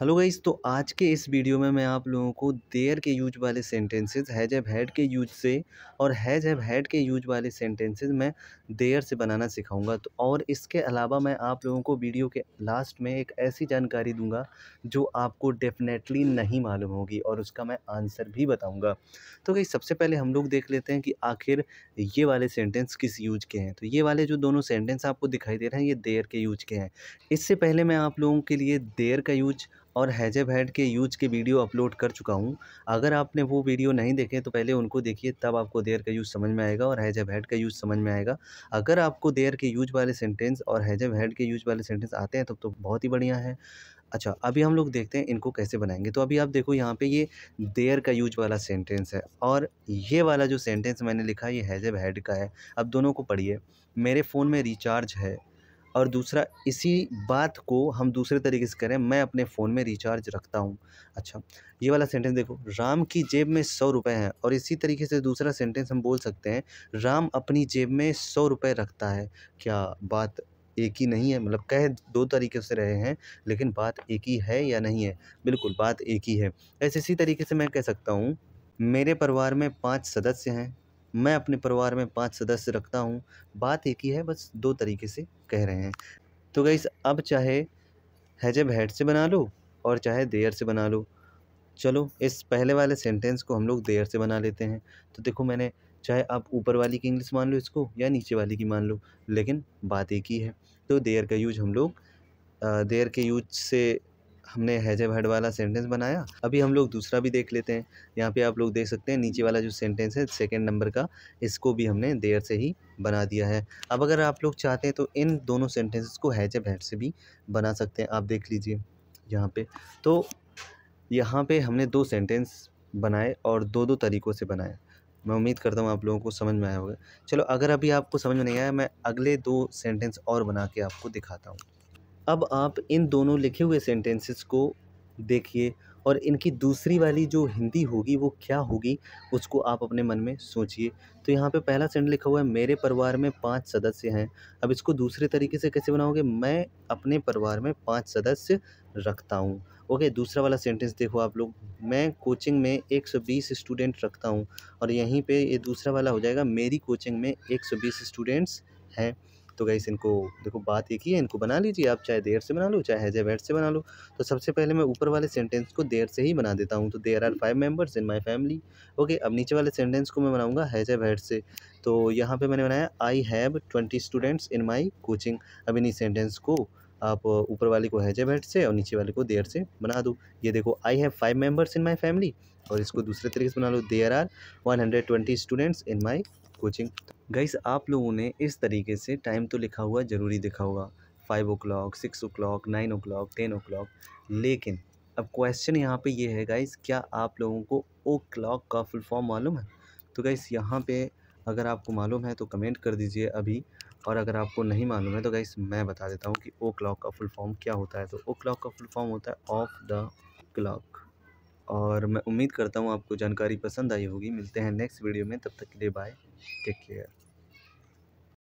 hello guys तो आज के इस वीडियो में मैं आप लोगों को देयर के यूज वाले सेंटेंसेस हैज हैव हैड के यूज से और हैज हैव हैड के यूज वाले सेंटेंसेस मैं देयर से बनाना सिखाऊंगा तो और इसके अलावा मैं आप लोगों को वीडियो के लास्ट में एक ऐसी जानकारी दूंगा जो आपको डेफिनेटली नहीं मालूम होगी और उसका मैं आंसर भी बताऊँगा तो गई सबसे पहले हम लोग देख लेते हैं कि आखिर ये वाले सेंटेंस किस यूज के हैं तो ये वाले जो दोनों सेंटेंस आपको दिखाई दे रहे हैं ये देयर के यूज के हैं इससे पहले मैं आप लोगों के लिए देयर का यूज और हैजे भैड के यूज के वीडियो अपलोड कर चुका हूँ अगर आपने वो वीडियो नहीं देखे तो पहले उनको देखिए तब आपको देर का यूज़ समझ में आएगा और हैजे भैड का यूज़ समझ में आएगा अगर आपको देर के यूज वाले सेंटेंस और हैजे भैड के यूज वाले सेंटेंस आते हैं तब तो, बहुत ही बढ़िया है अच्छा अभी हम लोग देखते हैं इनको कैसे बनाएंगे तो अभी आप देखो यहाँ पे ये देयर का यूज वाला सेंटेंस है और ये वाला जो सेंटेंस मैंने लिखा ये हैज़ हैड का है अब दोनों को पढ़िए मेरे फ़ोन में रिचार्ज है और दूसरा इसी बात को हम दूसरे तरीके से करें मैं अपने फ़ोन में रिचार्ज रखता हूँ अच्छा ये वाला सेंटेंस देखो राम की जेब में सौ रुपये हैं और इसी तरीके से दूसरा सेंटेंस हम बोल सकते हैं राम अपनी जेब में सौ रुपये रखता है क्या बात एक ही नहीं है मतलब कह दो तरीके से रहे हैं लेकिन बात एक ही है या नहीं है बिल्कुल बात एक ही है ऐसे इसी तरीके से मैं कह सकता हूँ मेरे परिवार में पाँच सदस्य हैं मैं अपने परिवार में पाँच सदस्य रखता हूँ बात एक ही है बस दो तरीके से कह रहे हैं तो गई अब चाहे हैजब हेड से बना लो और चाहे देयर से बना लो चलो इस पहले वाले सेंटेंस को हम लोग देयर से बना लेते हैं तो देखो मैंने चाहे आप ऊपर वाली की इंग्लिश मान लो इसको या नीचे वाली की मान लो लेकिन बात एक ही है तो देयर का यूज हम लोग देयर के यूज से हमने हैजे भड वाला सेंटेंस बनाया अभी हम लोग दूसरा भी देख लेते हैं यहाँ पे आप लोग देख सकते हैं नीचे वाला जो सेंटेंस है सेकेंड नंबर का इसको भी हमने देर से ही बना दिया है अब अगर आप लोग चाहते हैं तो इन दोनों सेंटेंसेस को हैजे भैड से भी बना सकते हैं आप देख लीजिए यहाँ पर तो यहाँ पर हमने दो सेंटेंस बनाए और दो दो तरीक़ों से बनाए मैं उम्मीद करता हूँ आप लोगों को समझ में आया होगा चलो अगर अभी आपको समझ में नहीं आया मैं अगले दो सेंटेंस और बना के आपको दिखाता हूँ अब आप इन दोनों लिखे हुए सेंटेंसेस को देखिए और इनकी दूसरी वाली जो हिंदी होगी वो क्या होगी उसको आप अपने मन में सोचिए तो यहाँ पे पहला सेंट लिखा हुआ है मेरे परिवार में पांच सदस्य हैं अब इसको दूसरे तरीके से कैसे बनाओगे मैं अपने परिवार में पांच सदस्य रखता हूँ ओके दूसरा वाला सेंटेंस देखो आप लोग मैं कोचिंग में 120 स्टूडेंट रखता हूँ और यहीं पर ये दूसरा वाला हो जाएगा मेरी कोचिंग में एक स्टूडेंट्स हैं तो गई इनको देखो बात एक ही है इनको बना लीजिए आप चाहे देर से बना लो चाहे हैज एवेट से बना लो तो सबसे पहले मैं ऊपर वाले सेंटेंस को देर से ही बना देता हूँ तो there are five members in my family okay अब नीचे वाले सेंटेंस को मैं बनाऊँगा हैज एवेट से तो यहाँ पर मैंने बनाया I have twenty students in my coaching अब इन्हीं सेंटेंस को आप ऊपर वाले को हैज एवेट से और नीचे वाले को देर से बना दो ये देखो I have five members in my family और इसको दूसरे तरीके से बना लो there are one hundred twenty students in my coaching guys आप लोगों ने इस तरीके से टाइम तो लिखा हुआ ज़रूरी दिखा होगा five o'clock six o'clock nine o'clock ten o'clock लेकिन अब क्वेश्चन यहाँ पे ये है गाइस क्या आप लोगों को ओ क्लाक का फुल फॉर्म मालूम है तो गाइस यहाँ पे अगर आपको मालूम है तो कमेंट कर दीजिए अभी और अगर आपको नहीं मालूम है तो गाइस मैं बता देता हूँ कि ओ क्लाक का फुल फॉर्म क्या होता है तो ओ क्लाक का फुल फॉर्म होता है ऑफ द क्लाक और मैं उम्मीद करता हूँ आपको जानकारी पसंद आई होगी मिलते हैं नेक्स्ट वीडियो में तब तक के लिए बाय टेक केयर